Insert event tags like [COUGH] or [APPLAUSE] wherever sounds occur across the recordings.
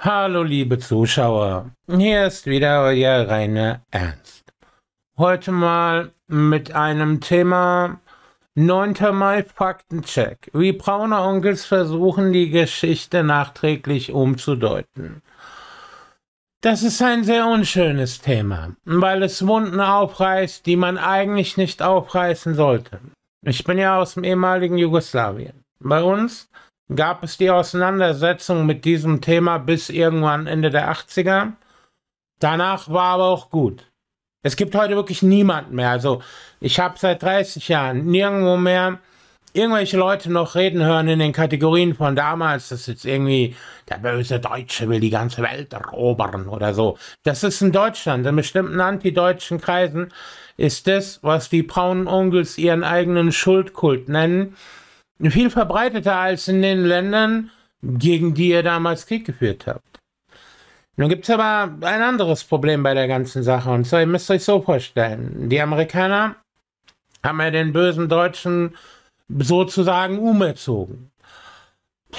Hallo liebe Zuschauer, hier ist wieder euer Rainer Ernst. Heute mal mit einem Thema 9. Mai Faktencheck. Wie braune Onkels versuchen, die Geschichte nachträglich umzudeuten. Das ist ein sehr unschönes Thema, weil es Wunden aufreißt, die man eigentlich nicht aufreißen sollte. Ich bin ja aus dem ehemaligen Jugoslawien. Bei uns gab es die Auseinandersetzung mit diesem Thema bis irgendwann Ende der 80er. Danach war aber auch gut. Es gibt heute wirklich niemanden mehr. Also ich habe seit 30 Jahren nirgendwo mehr irgendwelche Leute noch reden hören in den Kategorien von damals, Das ist jetzt irgendwie der böse Deutsche will die ganze Welt erobern oder so. Das ist in Deutschland, in bestimmten antideutschen Kreisen ist das, was die braunen Onkels ihren eigenen Schuldkult nennen, viel verbreiteter als in den Ländern, gegen die ihr damals Krieg geführt habt. Nun gibt es aber ein anderes Problem bei der ganzen Sache. Und zwar, ihr müsst euch so vorstellen, die Amerikaner haben ja den bösen Deutschen sozusagen umerzogen.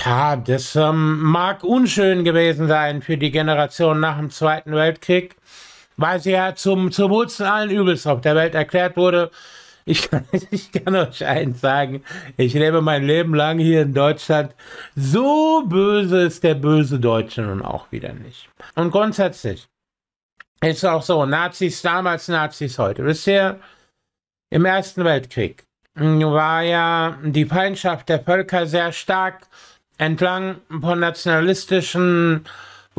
Ja, das ähm, mag unschön gewesen sein für die Generation nach dem Zweiten Weltkrieg, weil sie ja zum, zur Wurzel allen Übels auf der Welt erklärt wurde, ich kann, [LAUGHS] ich kann euch eins sagen, ich lebe mein Leben lang hier in Deutschland. So böse ist der böse Deutsche nun auch wieder nicht. Und grundsätzlich ist auch so, Nazis damals, Nazis heute. Bisher im Ersten Weltkrieg hm, war ja die Feindschaft der Völker sehr stark entlang von nationalistischen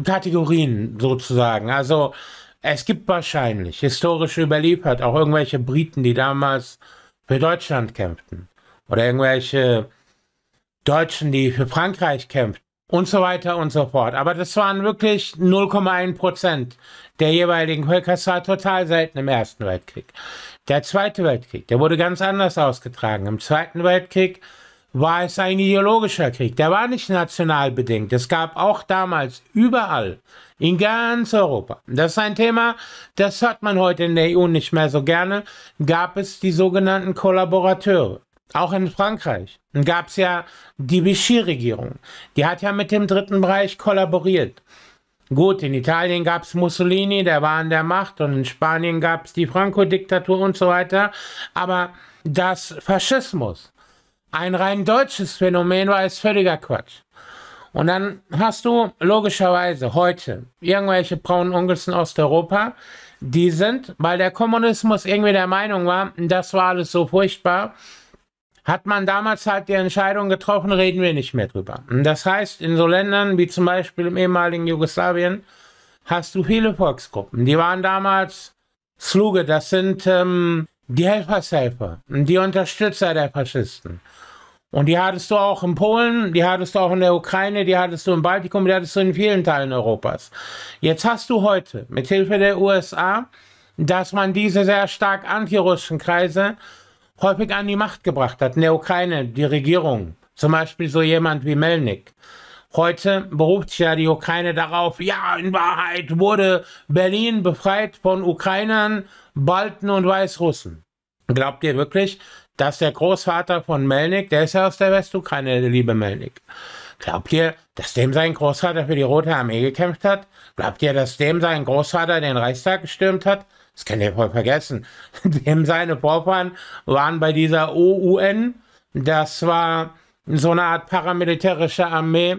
Kategorien sozusagen. Also es gibt wahrscheinlich historisch Überliefert, auch irgendwelche Briten, die damals für Deutschland kämpften. Oder irgendwelche Deutschen, die für Frankreich kämpften. Und so weiter und so fort. Aber das waren wirklich 0,1 Prozent der jeweiligen Völker. Das war total selten im Ersten Weltkrieg. Der Zweite Weltkrieg, der wurde ganz anders ausgetragen. Im Zweiten Weltkrieg war es ein ideologischer Krieg. Der war nicht national bedingt. Es gab auch damals überall, in ganz Europa. Das ist ein Thema, das hört man heute in der EU nicht mehr so gerne. Gab es die sogenannten Kollaborateure. Auch in Frankreich gab es ja die Vichy-Regierung. Die hat ja mit dem Dritten Bereich kollaboriert. Gut, in Italien gab es Mussolini, der war an der Macht, und in Spanien gab es die Franco-Diktatur und so weiter. Aber das Faschismus ein rein deutsches Phänomen war, ist völliger Quatsch. Und dann hast du logischerweise heute irgendwelche braunen Onkels in Osteuropa, die sind, weil der Kommunismus irgendwie der Meinung war, das war alles so furchtbar, hat man damals halt die Entscheidung getroffen, reden wir nicht mehr drüber. Das heißt, in so Ländern wie zum Beispiel im ehemaligen Jugoslawien hast du viele Volksgruppen. Die waren damals Sluge, das sind ähm, die Helfershelfer, die Unterstützer der Faschisten. Und die hattest du auch in Polen, die hattest du auch in der Ukraine, die hattest du im Baltikum, die hattest du in vielen Teilen Europas. Jetzt hast du heute mit Hilfe der USA, dass man diese sehr stark antirussischen Kreise häufig an die Macht gebracht hat. In der Ukraine die Regierung, zum Beispiel so jemand wie Melnik. Heute beruft sich ja die Ukraine darauf, ja, in Wahrheit wurde Berlin befreit von Ukrainern, Balten und Weißrussen. Glaubt ihr wirklich, dass der Großvater von Melnik, der ist ja aus der Westukraine, der liebe Melnik, Glaubt ihr, dass dem sein Großvater für die Rote Armee gekämpft hat? Glaubt ihr, dass dem sein Großvater den Reichstag gestürmt hat? Das könnt ihr voll vergessen. [LAUGHS] Dem seine Vorfahren waren bei dieser OUN, das war so eine Art paramilitärische Armee,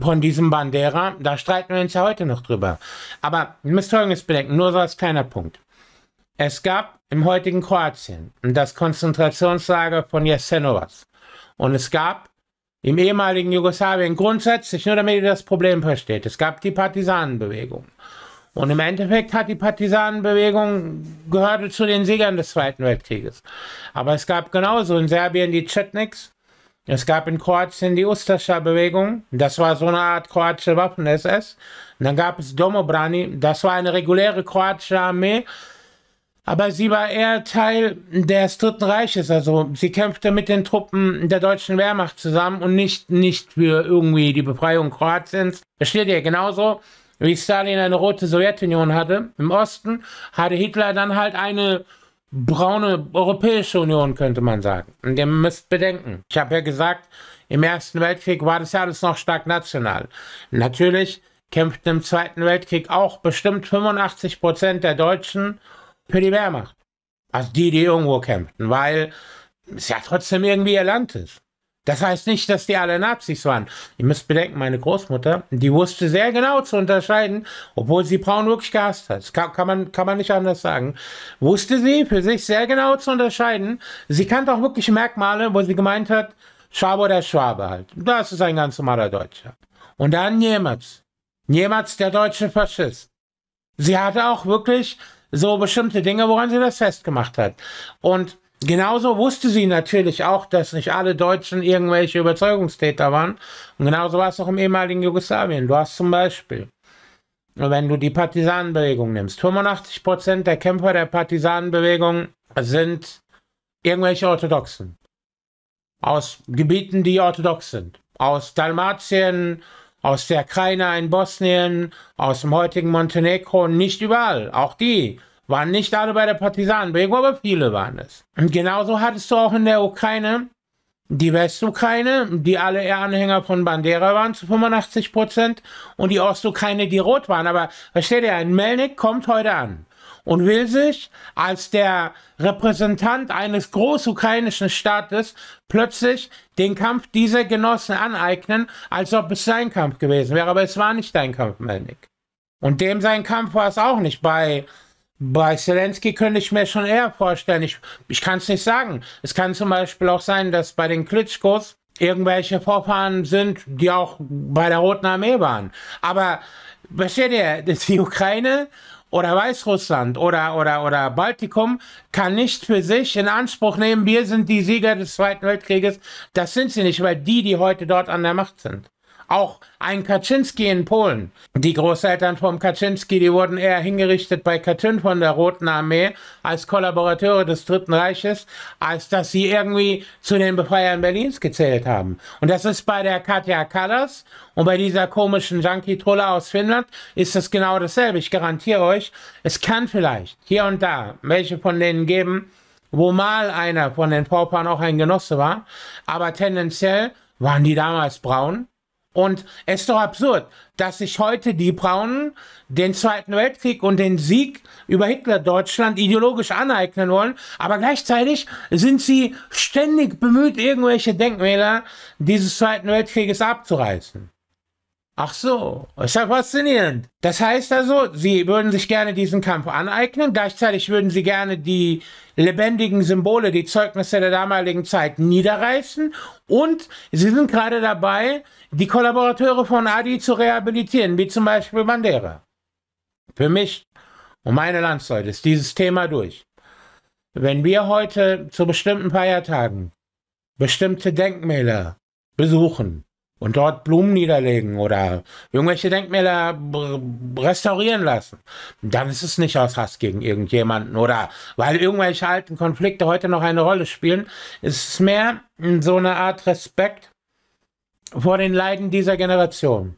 von diesem Bandera, da streiten wir uns ja heute noch drüber. Aber ihr müsst Folgendes bedenken, nur so als kleiner Punkt. Es gab im heutigen Kroatien das Konzentrationslager von Jasenovac. Und es gab im ehemaligen Jugoslawien grundsätzlich, nur damit ihr das Problem versteht, es gab die Partisanenbewegung. Und im Endeffekt hat die Partisanenbewegung gehörte zu den Siegern des Zweiten Weltkrieges. Aber es gab genauso in Serbien die Chetniks, es gab in Kroatien die Ustascha-Bewegung, das war so eine Art kroatische Waffen-SS. Dann gab es Domobrani, das war eine reguläre kroatische Armee, aber sie war eher Teil des Dritten Reiches, also sie kämpfte mit den Truppen der deutschen Wehrmacht zusammen und nicht, nicht für irgendwie die Befreiung Kroatiens. Versteht ihr? Genauso wie Stalin eine rote Sowjetunion hatte im Osten, hatte Hitler dann halt eine braune Europäische Union, könnte man sagen. Und ihr müsst bedenken, ich habe ja gesagt, im Ersten Weltkrieg war das ja alles noch stark national. Natürlich kämpften im Zweiten Weltkrieg auch bestimmt 85 Prozent der Deutschen für die Wehrmacht. Also die, die irgendwo kämpften, weil es ja trotzdem irgendwie ihr Land ist. Das heißt nicht, dass die alle Nazis waren. Ihr müsst bedenken, meine Großmutter, die wusste sehr genau zu unterscheiden, obwohl sie Braun wirklich gehasst hat. Das kann, kann, man, kann man nicht anders sagen. Wusste sie für sich sehr genau zu unterscheiden. Sie kannte auch wirklich Merkmale, wo sie gemeint hat, Schwabe oder Schwabe halt. Das ist ein ganz normaler Deutscher. Und dann jemals, jemals der deutsche Faschist. Sie hatte auch wirklich so bestimmte Dinge, woran sie das festgemacht hat. Und Genauso wusste sie natürlich auch, dass nicht alle Deutschen irgendwelche Überzeugungstäter waren. Und genauso war es auch im ehemaligen Jugoslawien. Du hast zum Beispiel, wenn du die Partisanenbewegung nimmst, 85% Prozent der Kämpfer der Partisanenbewegung sind irgendwelche Orthodoxen. Aus Gebieten, die orthodox sind. Aus Dalmatien, aus der Ukraine in Bosnien, aus dem heutigen Montenegro, nicht überall. Auch die waren nicht alle bei der Partisanenbewegung, aber viele waren es. Und genauso hattest du auch in der Ukraine die Westukraine, die alle eher Anhänger von Bandera waren zu 85 Prozent und die Ostukraine, die rot waren. Aber versteht ihr, ein Melnik kommt heute an und will sich als der Repräsentant eines großukrainischen Staates plötzlich den Kampf dieser Genossen aneignen, als ob es sein Kampf gewesen wäre. Aber es war nicht dein Kampf, Melnik. Und dem sein Kampf war es auch nicht. Bei bei Zelensky könnte ich mir schon eher vorstellen. Ich, ich kann es nicht sagen. Es kann zum Beispiel auch sein, dass bei den Klitschkos irgendwelche Vorfahren sind, die auch bei der Roten Armee waren. Aber versteht ihr, [LAUGHS] die Ukraine oder Weißrussland oder, oder, oder Baltikum kann nicht für sich in Anspruch nehmen, wir sind die Sieger des Zweiten Weltkrieges. Das sind sie nicht, weil die, die heute dort an der Macht sind. Auch ein Kaczynski in Polen. Die Großeltern vom Kaczynski, die wurden eher hingerichtet bei Katyn von der Roten Armee als Kollaborateure des Dritten Reiches, als dass sie irgendwie zu den Befreiern Berlins gezählt haben. Und das ist bei der Katja Kallas und bei dieser komischen Junkie-Trolle aus Finnland ist das genau dasselbe. Ich garantiere euch, es kann vielleicht hier und da welche von denen geben, wo mal einer von den Paupern auch ein Genosse war, aber tendenziell waren die damals braun und es ist doch absurd, dass sich heute die Braunen den Zweiten Weltkrieg und den Sieg über Hitler-Deutschland ideologisch aneignen wollen, aber gleichzeitig sind sie ständig bemüht, irgendwelche Denkmäler dieses Zweiten Weltkrieges abzureißen. Ach so, ist ja faszinierend. Das heißt also, sie würden sich gerne diesen Kampf aneignen, gleichzeitig würden sie gerne die lebendigen Symbole, die Zeugnisse der damaligen Zeit niederreißen und sie sind gerade dabei, die Kollaborateure von Adi zu rehabilitieren, wie zum Beispiel Bandera. Für mich und meine Landsleute ist dieses Thema durch. Wenn wir heute zu bestimmten Feiertagen bestimmte Denkmäler besuchen, und dort Blumen niederlegen oder irgendwelche Denkmäler restaurieren lassen, dann ist es nicht aus Hass gegen irgendjemanden oder weil irgendwelche alten Konflikte heute noch eine Rolle spielen, ist es mehr so eine Art Respekt vor den Leiden dieser Generation.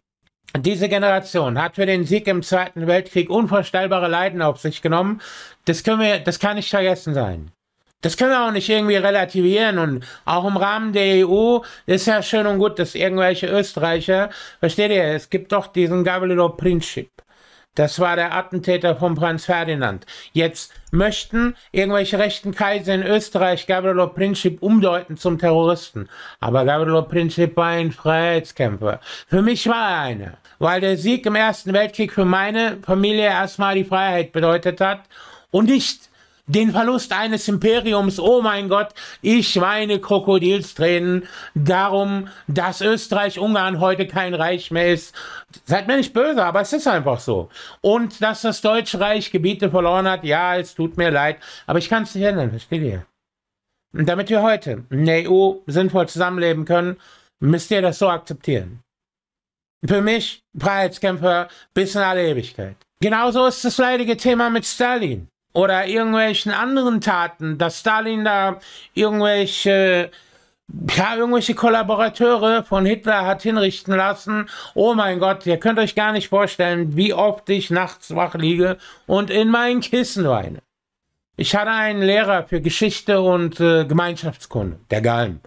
Diese Generation hat für den Sieg im Zweiten Weltkrieg unvorstellbare Leiden auf sich genommen. Das, können wir, das kann nicht vergessen sein. Das können wir auch nicht irgendwie relativieren. Und auch im Rahmen der EU ist ja schön und gut, dass irgendwelche Österreicher, versteht ihr, es gibt doch diesen Gabriel prinzip Das war der Attentäter von Franz Ferdinand. Jetzt möchten irgendwelche rechten Kaiser in Österreich Gabriel Princip umdeuten zum Terroristen. Aber Gabriel Princip war ein Freiheitskämpfer. Für mich war er einer, weil der Sieg im Ersten Weltkrieg für meine Familie erstmal die Freiheit bedeutet hat und nicht den Verlust eines Imperiums, oh mein Gott, ich meine Krokodilstränen darum, dass Österreich-Ungarn heute kein Reich mehr ist. Seid mir nicht böse, aber es ist einfach so. Und dass das Deutsche Reich Gebiete verloren hat, ja, es tut mir leid, aber ich kann es nicht ändern, versteht ihr? Damit wir heute in der EU sinnvoll zusammenleben können, müsst ihr das so akzeptieren. Für mich Freiheitskämpfer bis in alle Ewigkeit. Genauso ist das leidige Thema mit Stalin oder irgendwelchen anderen Taten, dass Stalin da irgendwelche ja, irgendwelche Kollaborateure von Hitler hat hinrichten lassen. Oh mein Gott, ihr könnt euch gar nicht vorstellen, wie oft ich nachts wach liege und in meinen Kissen weine. Ich hatte einen Lehrer für Geschichte und äh, Gemeinschaftskunde, der Galm.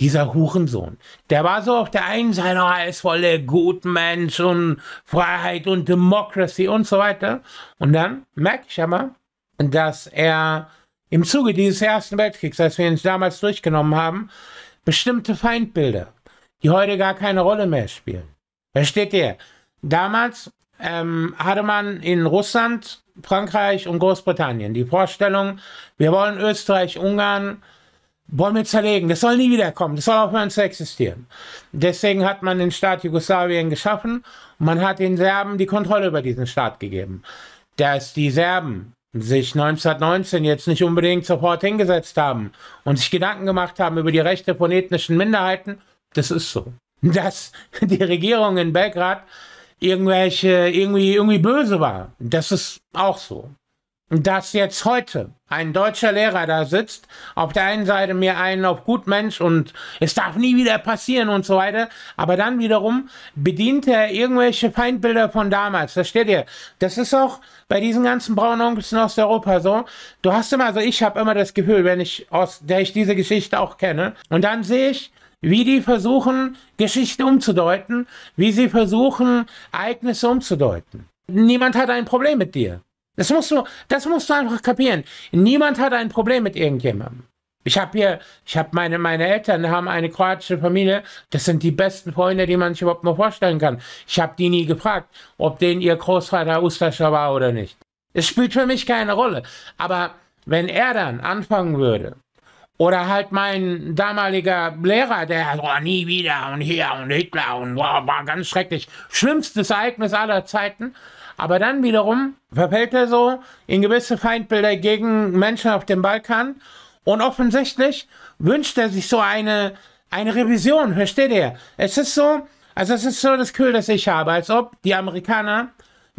Dieser Hurensohn. Der war so auf der einen Seite, oh, er ist voll der Mensch und Freiheit und Democracy und so weiter. Und dann merke ich aber, dass er im Zuge dieses Ersten Weltkriegs, als wir ihn damals durchgenommen haben, bestimmte Feindbilder, die heute gar keine Rolle mehr spielen. Versteht ihr? Damals ähm, hatte man in Russland, Frankreich und Großbritannien die Vorstellung, wir wollen Österreich, Ungarn, wollen wir zerlegen. Das soll nie wiederkommen. Das soll aufhören zu existieren. Deswegen hat man den Staat Jugoslawien geschaffen und man hat den Serben die Kontrolle über diesen Staat gegeben. Dass die Serben sich 1919 jetzt nicht unbedingt sofort hingesetzt haben und sich Gedanken gemacht haben über die Rechte von ethnischen Minderheiten, das ist so. [LAUGHS] Dass die Regierung in Belgrad irgendwelche, irgendwie, irgendwie böse war, das ist auch so dass jetzt heute ein deutscher Lehrer da sitzt, auf der einen Seite mir einen auf gut Mensch und es darf nie wieder passieren und so weiter, aber dann wiederum bedient er irgendwelche Feindbilder von damals, versteht ihr? Das ist auch bei diesen ganzen braunen Onkels in Osteuropa so, du hast immer, also ich habe immer das Gefühl, wenn ich, aus der ich diese Geschichte auch kenne, und dann sehe ich, wie die versuchen, Geschichte umzudeuten, wie sie versuchen, Ereignisse umzudeuten. Niemand hat ein Problem mit dir. Das musst du, das musst du einfach kapieren. Niemand hat ein Problem mit irgendjemandem. Ich habe hier, ich habe meine, meine Eltern haben eine kroatische Familie. Das sind die besten Freunde, die man sich überhaupt noch vorstellen kann. Ich habe die nie gefragt, ob denen ihr Großvater Ustascha war oder nicht. Es spielt für mich keine Rolle. Aber wenn er dann anfangen würde, oder halt mein damaliger Lehrer, der war oh, nie wieder und hier und Hitler und oh, war ganz schrecklich, schlimmstes Ereignis aller Zeiten, aber dann wiederum verfällt er so in gewisse Feindbilder gegen Menschen auf dem Balkan. Und offensichtlich wünscht er sich so eine, eine Revision, versteht ihr? Es ist so, also es ist so das Gefühl, das ich habe, als ob die Amerikaner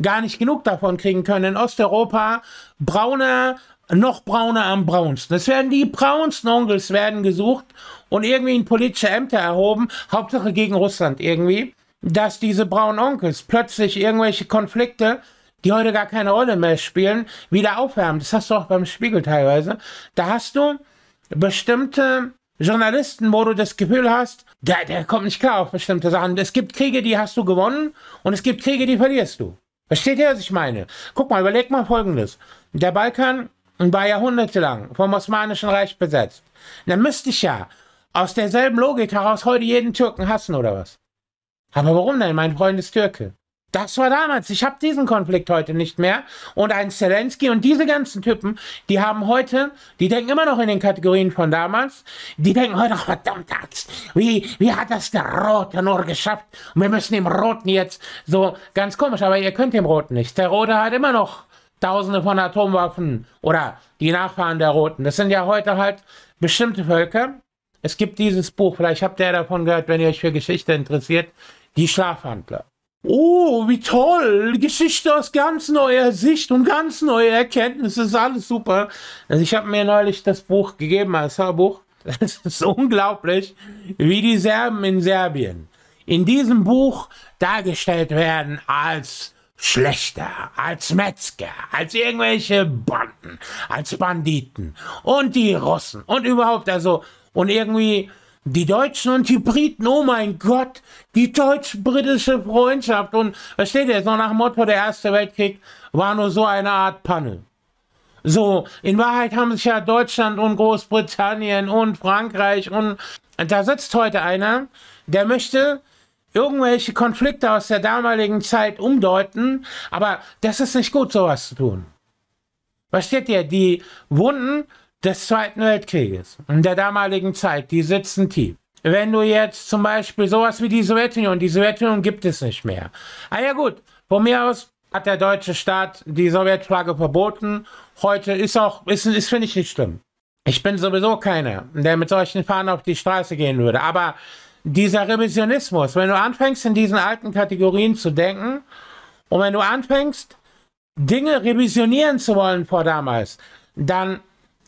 gar nicht genug davon kriegen können. In Osteuropa braune, noch brauner am braunsten. Es werden die braunsten Onkels werden gesucht und irgendwie in politische Ämter erhoben, Hauptsache gegen Russland irgendwie dass diese braunen Onkels plötzlich irgendwelche Konflikte, die heute gar keine Rolle mehr spielen, wieder aufwärmen. Das hast du auch beim Spiegel teilweise. Da hast du bestimmte Journalisten, wo du das Gefühl hast, der, der kommt nicht klar auf bestimmte Sachen. Es gibt Kriege, die hast du gewonnen und es gibt Kriege, die verlierst du. Versteht ihr, was ich meine? Guck mal, überleg mal Folgendes. Der Balkan war jahrhundertelang vom Osmanischen Reich besetzt. Dann müsste ich ja aus derselben Logik heraus heute jeden Türken hassen oder was? Aber warum denn? Mein Freund ist Türke. Das war damals. Ich habe diesen Konflikt heute nicht mehr. Und ein Zelensky und diese ganzen Typen, die haben heute, die denken immer noch in den Kategorien von damals, die denken heute, oh, verdammt, wie, wie hat das der Rote nur geschafft? Und wir müssen dem Roten jetzt so ganz komisch, aber ihr könnt dem Roten nicht. Der Rote hat immer noch Tausende von Atomwaffen oder die Nachfahren der Roten. Das sind ja heute halt bestimmte Völker. Es gibt dieses Buch, vielleicht habt ihr davon gehört, wenn ihr euch für Geschichte interessiert. Die Schlafhandler. Oh, wie toll! Geschichte aus ganz neuer Sicht und ganz neue Erkenntnisse, ist alles super. Also ich habe mir neulich das Buch gegeben als Hörbuch. [LAUGHS] Es ist unglaublich, wie die Serben in Serbien in diesem Buch dargestellt werden als Schlechter, als Metzger, als irgendwelche Banden, als Banditen und die Russen und überhaupt also und irgendwie die Deutschen und die Briten, oh mein Gott, die deutsch-britische Freundschaft. Und versteht ihr, so nach dem Motto, der Erste Weltkrieg war nur so eine Art Panne. So, in Wahrheit haben sich ja Deutschland und Großbritannien und Frankreich und da sitzt heute einer, der möchte irgendwelche Konflikte aus der damaligen Zeit umdeuten, aber das ist nicht gut, sowas zu tun. Versteht ihr, Die Wunden des Zweiten Weltkrieges und der damaligen Zeit, die sitzen tief. Wenn du jetzt zum Beispiel sowas wie die Sowjetunion, die Sowjetunion gibt es nicht mehr. Ah ja gut, von mir aus hat der deutsche Staat die Sowjetflagge verboten. Heute ist auch, ist, ist finde ich nicht schlimm. Ich bin sowieso keiner, der mit solchen Fahnen auf die Straße gehen würde. Aber dieser Revisionismus, wenn du anfängst, in diesen alten Kategorien zu denken und wenn du anfängst, Dinge revisionieren zu wollen vor damals, dann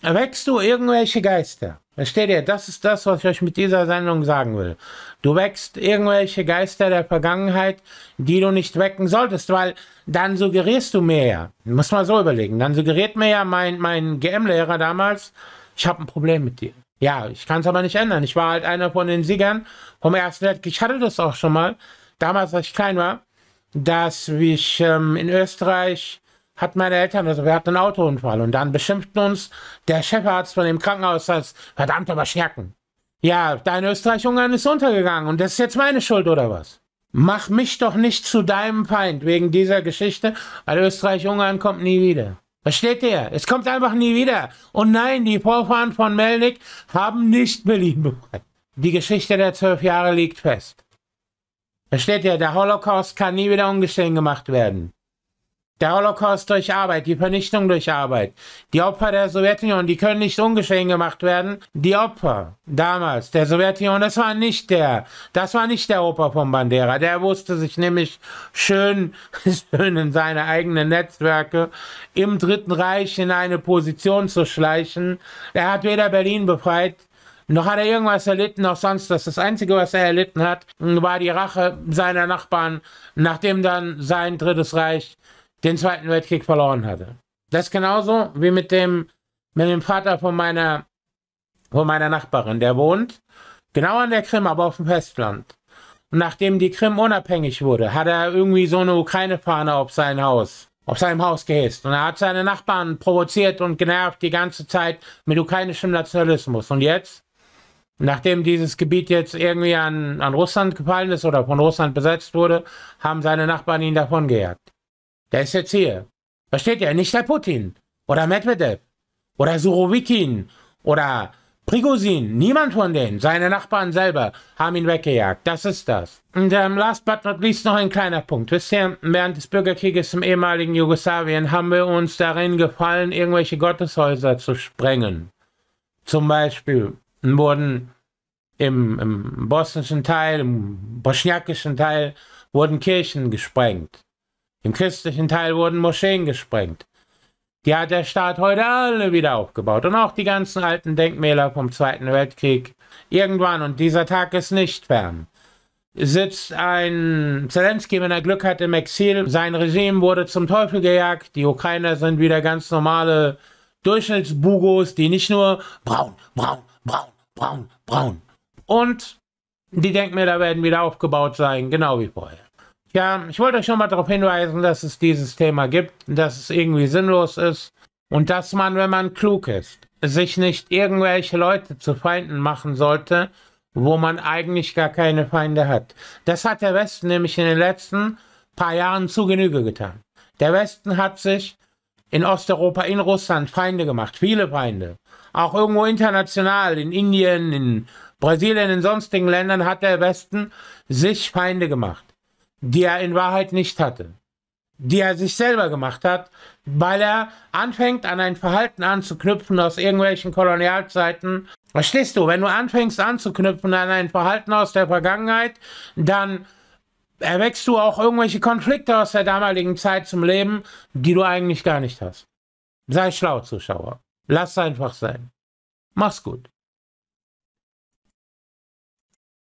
Erweckst du irgendwelche Geister? Versteht ihr? Das ist das, was ich euch mit dieser Sendung sagen will. Du weckst irgendwelche Geister der Vergangenheit, die du nicht wecken solltest, weil dann suggerierst du mir ja, muss man so überlegen, dann suggeriert mir ja mein, mein GM-Lehrer damals, ich habe ein Problem mit dir. Ja, ich kann es aber nicht ändern. Ich war halt einer von den Siegern vom Ersten Weltkrieg. Ich hatte das auch schon mal, damals, als ich klein war, dass ich ähm, in Österreich hat meine Eltern, also wir hatten einen Autounfall und dann beschimpften uns der Chefarzt von dem Krankenhaus als verdammt aber Schnacken. Ja, dein Österreich-Ungarn ist untergegangen und das ist jetzt meine Schuld oder was? Mach mich doch nicht zu deinem Feind wegen dieser Geschichte, weil Österreich-Ungarn kommt nie wieder. Versteht ihr? Es kommt einfach nie wieder. Und nein, die Vorfahren von Melnik haben nicht Berlin befreit. Die Geschichte der zwölf Jahre liegt fest. Versteht ihr? Der Holocaust kann nie wieder ungeschehen gemacht werden. Der Holocaust durch Arbeit, die Vernichtung durch Arbeit, die Opfer der Sowjetunion, die können nicht ungeschehen gemacht werden. Die Opfer damals der Sowjetunion, das war nicht der, das war nicht der Opa von Bandera. Der wusste sich nämlich schön, [LAUGHS] schön in seine eigenen Netzwerke im Dritten Reich in eine Position zu schleichen. Er hat weder Berlin befreit, noch hat er irgendwas erlitten, noch sonst was. Das Einzige, was er erlitten hat, war die Rache seiner Nachbarn, nachdem dann sein Drittes Reich den Zweiten Weltkrieg verloren hatte. Das genauso wie mit dem, mit dem Vater von meiner, von meiner Nachbarin. Der wohnt genau an der Krim, aber auf dem Festland. Und nachdem die Krim unabhängig wurde, hat er irgendwie so eine Ukraine-Fahne auf sein Haus, auf seinem Haus gehisst. Und er hat seine Nachbarn provoziert und genervt die ganze Zeit mit ukrainischem Nationalismus. Und jetzt, nachdem dieses Gebiet jetzt irgendwie an, an Russland gefallen ist oder von Russland besetzt wurde, haben seine Nachbarn ihn davon gejagt. Der ist jetzt hier. Versteht ihr? Nicht der Putin oder Medvedev oder Surovikin oder Prigozin. Niemand von denen. Seine Nachbarn selber haben ihn weggejagt. Das ist das. Und ähm, last but not least noch ein kleiner Punkt. Wisst ihr, während des Bürgerkrieges im ehemaligen Jugoslawien haben wir uns darin gefallen, irgendwelche Gotteshäuser zu sprengen. Zum Beispiel wurden im, im bosnischen Teil, im bosniakischen Teil, wurden Kirchen gesprengt. Im christlichen Teil wurden Moscheen gesprengt. Die hat der Staat heute alle wieder aufgebaut und auch die ganzen alten Denkmäler vom Zweiten Weltkrieg. Irgendwann, und dieser Tag ist nicht fern, sitzt ein Zelensky, wenn er Glück hat, im Exil. Sein Regime wurde zum Teufel gejagt. Die Ukrainer sind wieder ganz normale Durchschnittsbugos, die nicht nur braun, braun, braun, braun, braun. Und die Denkmäler werden wieder aufgebaut sein, genau wie vorher. Ja, ich wollte euch nochmal darauf hinweisen, dass es dieses Thema gibt, dass es irgendwie sinnlos ist und dass man, wenn man klug ist, sich nicht irgendwelche Leute zu Feinden machen sollte, wo man eigentlich gar keine Feinde hat. Das hat der Westen nämlich in den letzten paar Jahren zu Genüge getan. Der Westen hat sich in Osteuropa, in Russland Feinde gemacht, viele Feinde. Auch irgendwo international, in Indien, in Brasilien, in sonstigen Ländern hat der Westen sich Feinde gemacht die er in Wahrheit nicht hatte, die er sich selber gemacht hat, weil er anfängt an ein Verhalten anzuknüpfen aus irgendwelchen Kolonialzeiten. Verstehst du, wenn du anfängst anzuknüpfen an ein Verhalten aus der Vergangenheit, dann erwächst du auch irgendwelche Konflikte aus der damaligen Zeit zum Leben, die du eigentlich gar nicht hast. Sei schlau, Zuschauer. Lass einfach sein. Mach's gut.